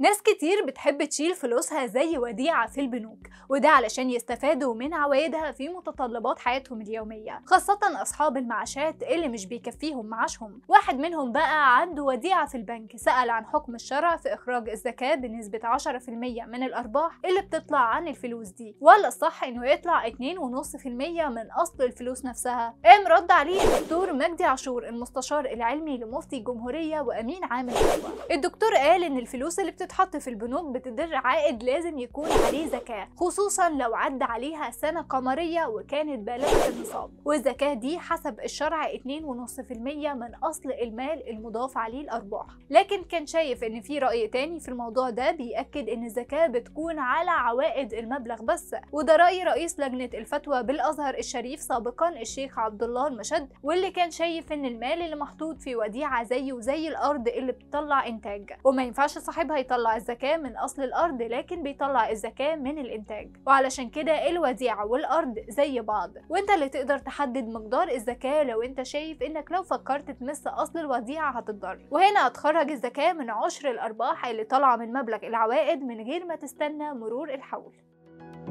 ناس كتير بتحب تشيل فلوسها زي وديعة في البنوك وده علشان يستفادوا من عوائدها في متطلبات حياتهم اليومية خاصة أصحاب المعاشات اللي مش بيكفيهم معاشهم واحد منهم بقى عنده وديعة في البنك سأل عن حكم الشرع في إخراج الزكاة بنسبة 10% من الأرباح اللي بتطلع عن الفلوس دي ولا الصح إنه يطلع 2.5% من أصل الفلوس نفسها قام رد عليه الدكتور مجدي عاشور المستشار العلمي لمفتي الجمهورية وأمين عام الدولة الدكتور قال إن الفلوس اللي بتتحط في البنوك بتدر عائد لازم يكون عليه زكاة خصوصا لو عدى عليها سنة قمرية وكانت بالغة النصاب والزكاة دي حسب الشرع 2.5% من أصل المال المضاف عليه الأرباح لكن كان شايف إن في رأي تاني في الموضوع ده بيأكد إن الزكاة بتكون على عوائد المبلغ بس وده رأي رئيس لجنة الفتوى بالأزهر الشريف سابقا الشيخ عبد الله المشد واللي كان شايف إن المال اللي محطوط في وديعة زيه زي الأرض اللي بتطلع إنتاج وما ينفعش صاحبها يطلع الزكاة من أصل الأرض لكن بيطلع الزكاة من الإنتاج الإنتاج وعلشان كده الوديعة والأرض زي بعض وأنت اللي تقدر تحدد مقدار الزكاة لو أنت شايف إنك لو فكرت تمس أصل الوديعة هتتضرر وهنا هتخرج الزكاة من عشر الأرباح اللي طالعة من مبلغ العوائد من غير ما تستنى مرور الحول